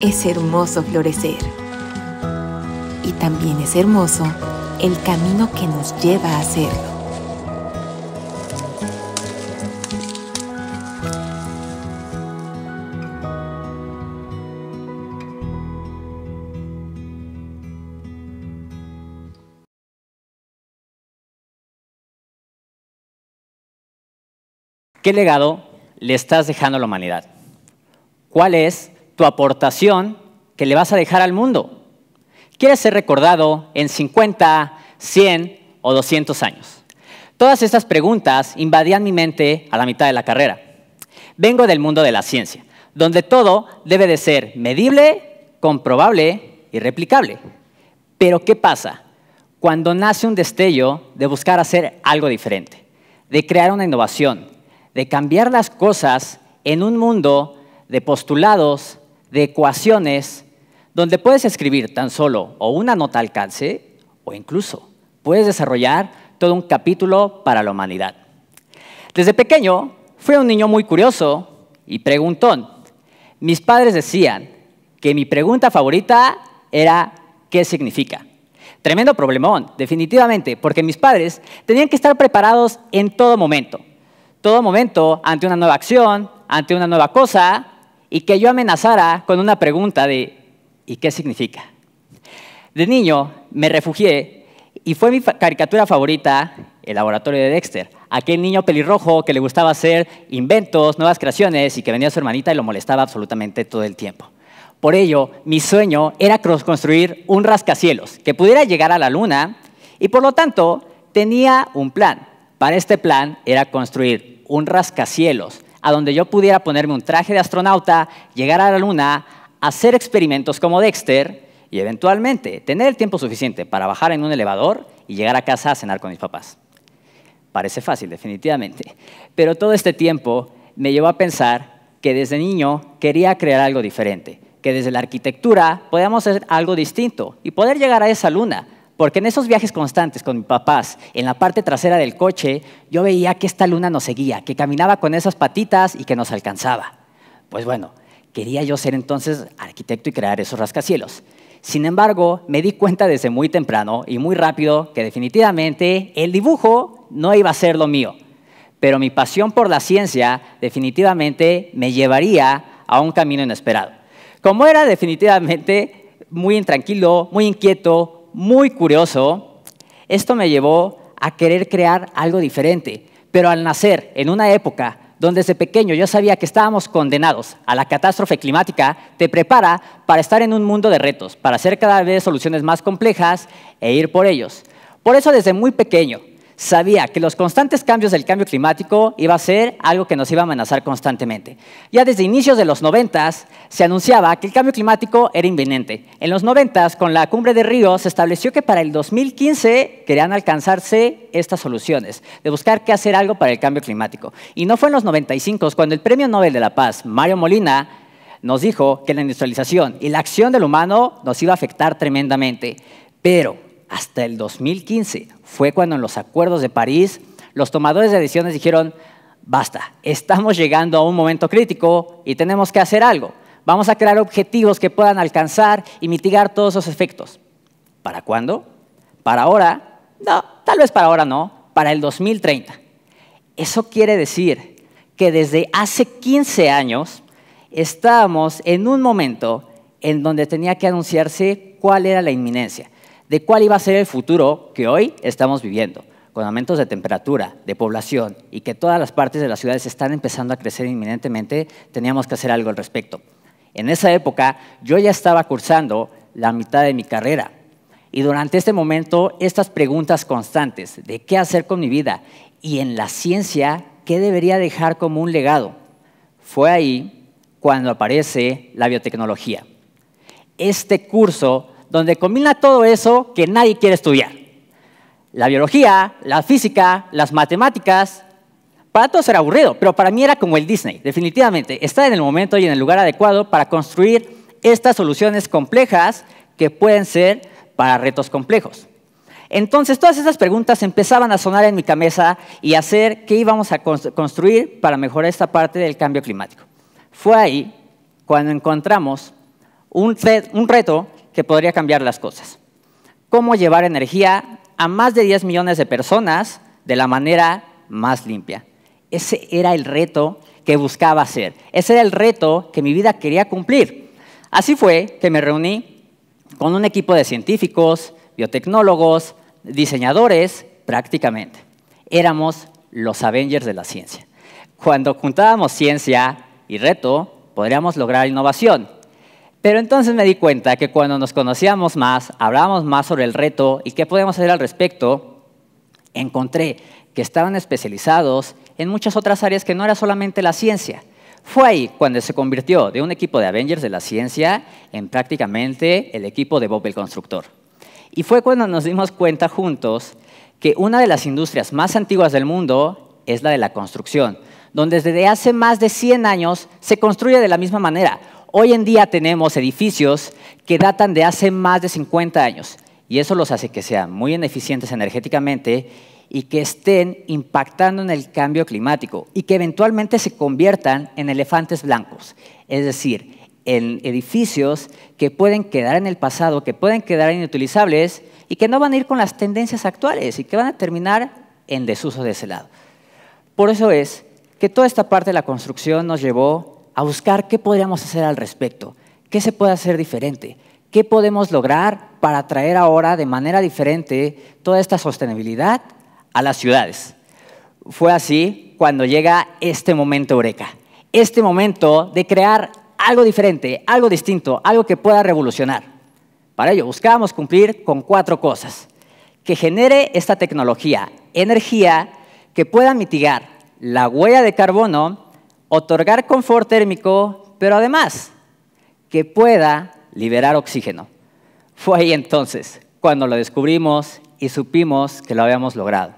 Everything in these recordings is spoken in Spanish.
Es hermoso florecer. Y también es hermoso el camino que nos lleva a hacerlo. ¿Qué legado le estás dejando a la humanidad? ¿Cuál es tu aportación que le vas a dejar al mundo. Quieres ser recordado en 50, 100 o 200 años. Todas estas preguntas invadían mi mente a la mitad de la carrera. Vengo del mundo de la ciencia, donde todo debe de ser medible, comprobable y replicable. Pero ¿qué pasa cuando nace un destello de buscar hacer algo diferente, de crear una innovación, de cambiar las cosas en un mundo de postulados, de ecuaciones donde puedes escribir tan solo o una nota al alcance o incluso puedes desarrollar todo un capítulo para la humanidad. Desde pequeño fui un niño muy curioso y preguntón. Mis padres decían que mi pregunta favorita era ¿qué significa? Tremendo problemón, definitivamente, porque mis padres tenían que estar preparados en todo momento. Todo momento ante una nueva acción, ante una nueva cosa, y que yo amenazara con una pregunta de ¿y qué significa? De niño me refugié y fue mi caricatura favorita el laboratorio de Dexter, aquel niño pelirrojo que le gustaba hacer inventos, nuevas creaciones y que venía su hermanita y lo molestaba absolutamente todo el tiempo. Por ello, mi sueño era construir un rascacielos que pudiera llegar a la luna y por lo tanto tenía un plan. Para este plan era construir un rascacielos a donde yo pudiera ponerme un traje de astronauta, llegar a la Luna, hacer experimentos como Dexter y eventualmente tener el tiempo suficiente para bajar en un elevador y llegar a casa a cenar con mis papás. Parece fácil, definitivamente. Pero todo este tiempo me llevó a pensar que desde niño quería crear algo diferente, que desde la arquitectura podíamos hacer algo distinto y poder llegar a esa luna, porque en esos viajes constantes con mis papás, en la parte trasera del coche, yo veía que esta luna nos seguía, que caminaba con esas patitas y que nos alcanzaba. Pues bueno, quería yo ser entonces arquitecto y crear esos rascacielos. Sin embargo, me di cuenta desde muy temprano y muy rápido que definitivamente el dibujo no iba a ser lo mío. Pero mi pasión por la ciencia definitivamente me llevaría a un camino inesperado. Como era definitivamente muy intranquilo, muy inquieto, muy curioso, esto me llevó a querer crear algo diferente, pero al nacer en una época donde desde pequeño yo sabía que estábamos condenados a la catástrofe climática, te prepara para estar en un mundo de retos, para hacer cada vez soluciones más complejas e ir por ellos. Por eso desde muy pequeño sabía que los constantes cambios del cambio climático iba a ser algo que nos iba a amenazar constantemente. Ya desde inicios de los 90 se anunciaba que el cambio climático era inminente. En los 90 con la cumbre de Río se estableció que para el 2015 querían alcanzarse estas soluciones, de buscar qué hacer algo para el cambio climático. Y no fue en los 95 cuando el Premio Nobel de la Paz, Mario Molina, nos dijo que la industrialización y la acción del humano nos iba a afectar tremendamente. Pero hasta el 2015. Fue cuando en los acuerdos de París los tomadores de decisiones dijeron, basta, estamos llegando a un momento crítico y tenemos que hacer algo. Vamos a crear objetivos que puedan alcanzar y mitigar todos esos efectos. ¿Para cuándo? ¿Para ahora? No, tal vez para ahora no, para el 2030. Eso quiere decir que desde hace 15 años estábamos en un momento en donde tenía que anunciarse cuál era la inminencia de cuál iba a ser el futuro que hoy estamos viviendo, con aumentos de temperatura, de población y que todas las partes de las ciudades están empezando a crecer inminentemente, teníamos que hacer algo al respecto. En esa época yo ya estaba cursando la mitad de mi carrera y durante este momento estas preguntas constantes de qué hacer con mi vida y en la ciencia qué debería dejar como un legado. Fue ahí cuando aparece la biotecnología. Este curso donde combina todo eso que nadie quiere estudiar. La biología, la física, las matemáticas, para todos era aburrido, pero para mí era como el Disney, definitivamente. Está en el momento y en el lugar adecuado para construir estas soluciones complejas que pueden ser para retos complejos. Entonces, todas esas preguntas empezaban a sonar en mi cabeza y a hacer qué íbamos a construir para mejorar esta parte del cambio climático. Fue ahí cuando encontramos un, reto que podría cambiar las cosas. Cómo llevar energía a más de 10 millones de personas de la manera más limpia. Ese era el reto que buscaba hacer. Ese era el reto que mi vida quería cumplir. Así fue que me reuní con un equipo de científicos, biotecnólogos, diseñadores, prácticamente. Éramos los Avengers de la ciencia. Cuando juntábamos ciencia y reto, podríamos lograr innovación. Pero entonces me di cuenta que cuando nos conocíamos más, hablábamos más sobre el reto y qué podíamos hacer al respecto, encontré que estaban especializados en muchas otras áreas que no era solamente la ciencia. Fue ahí cuando se convirtió de un equipo de Avengers de la ciencia en prácticamente el equipo de Bob el Constructor. Y fue cuando nos dimos cuenta juntos que una de las industrias más antiguas del mundo es la de la construcción, donde desde hace más de 100 años se construye de la misma manera. Hoy en día tenemos edificios que datan de hace más de 50 años y eso los hace que sean muy ineficientes energéticamente y que estén impactando en el cambio climático y que eventualmente se conviertan en elefantes blancos, es decir, en edificios que pueden quedar en el pasado, que pueden quedar inutilizables y que no van a ir con las tendencias actuales y que van a terminar en desuso de ese lado. Por eso es que toda esta parte de la construcción nos llevó a buscar qué podríamos hacer al respecto, qué se puede hacer diferente, qué podemos lograr para traer ahora de manera diferente toda esta sostenibilidad a las ciudades. Fue así cuando llega este momento eureka, este momento de crear algo diferente, algo distinto, algo que pueda revolucionar. Para ello buscábamos cumplir con cuatro cosas. Que genere esta tecnología energía que pueda mitigar la huella de carbono otorgar confort térmico, pero además que pueda liberar oxígeno. Fue ahí entonces cuando lo descubrimos y supimos que lo habíamos logrado.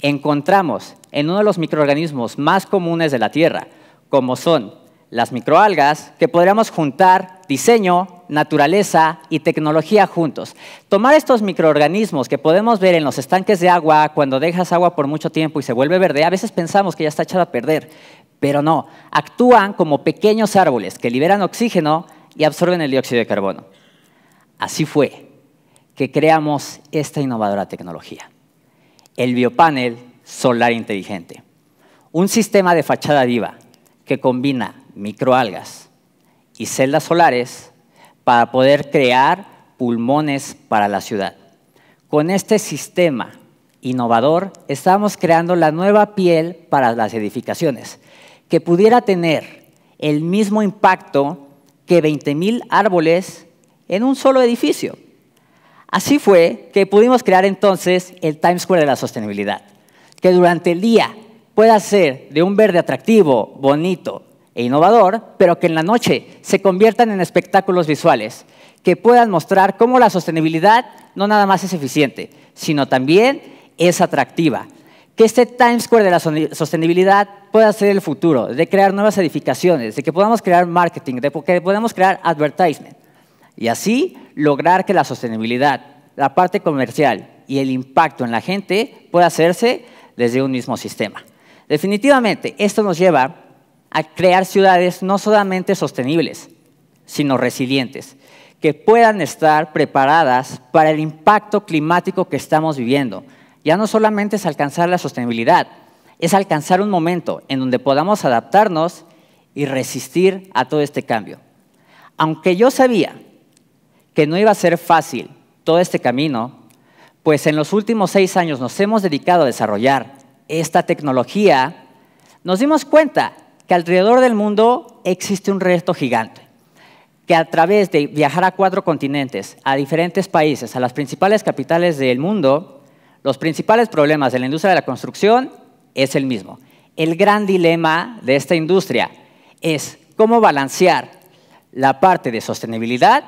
Encontramos en uno de los microorganismos más comunes de la Tierra, como son las microalgas, que podríamos juntar diseño, naturaleza y tecnología juntos. Tomar estos microorganismos que podemos ver en los estanques de agua, cuando dejas agua por mucho tiempo y se vuelve verde, a veces pensamos que ya está echado a perder, pero no, actúan como pequeños árboles que liberan oxígeno y absorben el dióxido de carbono. Así fue que creamos esta innovadora tecnología, el biopanel solar inteligente, un sistema de fachada viva que combina microalgas y celdas solares para poder crear pulmones para la ciudad. Con este sistema innovador estamos creando la nueva piel para las edificaciones, que pudiera tener el mismo impacto que 20.000 árboles en un solo edificio. Así fue que pudimos crear entonces el Times Square de la sostenibilidad, que durante el día pueda ser de un verde atractivo, bonito e innovador, pero que en la noche se conviertan en espectáculos visuales, que puedan mostrar cómo la sostenibilidad no nada más es eficiente, sino también es atractiva, que este Times Square de la sostenibilidad pueda ser el futuro, de crear nuevas edificaciones, de que podamos crear marketing, de que podamos crear advertisement. Y así lograr que la sostenibilidad, la parte comercial y el impacto en la gente pueda hacerse desde un mismo sistema. Definitivamente, esto nos lleva a crear ciudades no solamente sostenibles, sino resilientes, que puedan estar preparadas para el impacto climático que estamos viviendo, ya no solamente es alcanzar la sostenibilidad, es alcanzar un momento en donde podamos adaptarnos y resistir a todo este cambio. Aunque yo sabía que no iba a ser fácil todo este camino, pues en los últimos seis años nos hemos dedicado a desarrollar esta tecnología, nos dimos cuenta que alrededor del mundo existe un reto gigante, que a través de viajar a cuatro continentes, a diferentes países, a las principales capitales del mundo, los principales problemas de la industria de la construcción es el mismo. El gran dilema de esta industria es cómo balancear la parte de sostenibilidad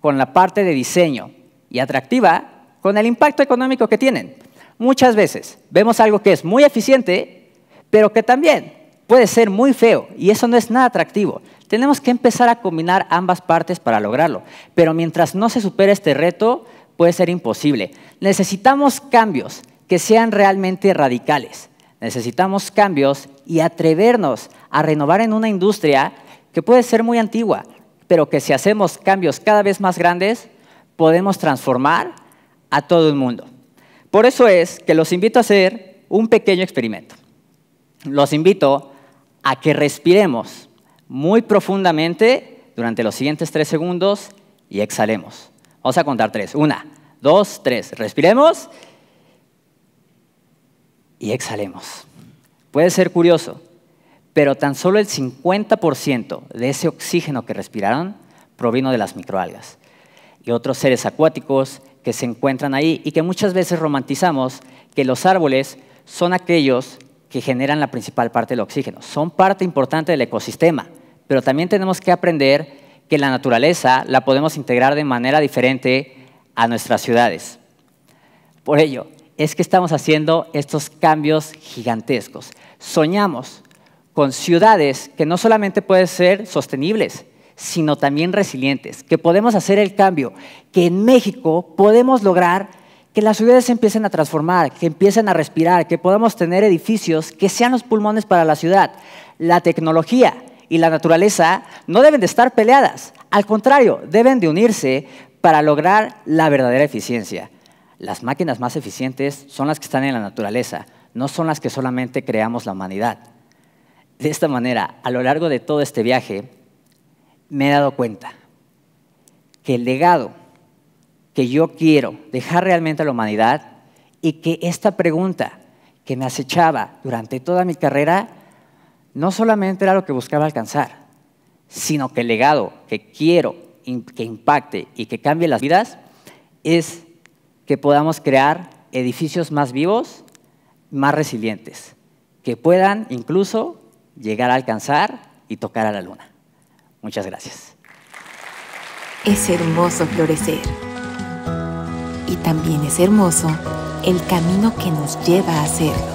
con la parte de diseño y atractiva con el impacto económico que tienen. Muchas veces vemos algo que es muy eficiente, pero que también puede ser muy feo y eso no es nada atractivo. Tenemos que empezar a combinar ambas partes para lograrlo, pero mientras no se supere este reto, puede ser imposible. Necesitamos cambios que sean realmente radicales. Necesitamos cambios y atrevernos a renovar en una industria que puede ser muy antigua, pero que si hacemos cambios cada vez más grandes, podemos transformar a todo el mundo. Por eso es que los invito a hacer un pequeño experimento. Los invito a que respiremos muy profundamente durante los siguientes tres segundos y exhalemos. Vamos a contar tres. Una, dos, tres. Respiremos y exhalemos. Puede ser curioso, pero tan solo el 50% de ese oxígeno que respiraron provino de las microalgas y otros seres acuáticos que se encuentran ahí y que muchas veces romantizamos que los árboles son aquellos que generan la principal parte del oxígeno. Son parte importante del ecosistema, pero también tenemos que aprender que la naturaleza la podemos integrar de manera diferente a nuestras ciudades. Por ello, es que estamos haciendo estos cambios gigantescos. Soñamos con ciudades que no solamente pueden ser sostenibles, sino también resilientes, que podemos hacer el cambio, que en México podemos lograr que las ciudades empiecen a transformar, que empiecen a respirar, que podamos tener edificios que sean los pulmones para la ciudad. La tecnología, y la naturaleza no deben de estar peleadas, al contrario, deben de unirse para lograr la verdadera eficiencia. Las máquinas más eficientes son las que están en la naturaleza, no son las que solamente creamos la humanidad. De esta manera, a lo largo de todo este viaje, me he dado cuenta que el legado que yo quiero dejar realmente a la humanidad y que esta pregunta que me acechaba durante toda mi carrera no solamente era lo que buscaba alcanzar, sino que el legado que quiero que impacte y que cambie las vidas es que podamos crear edificios más vivos, más resilientes, que puedan incluso llegar a alcanzar y tocar a la luna. Muchas gracias. Es hermoso florecer. Y también es hermoso el camino que nos lleva a hacerlo.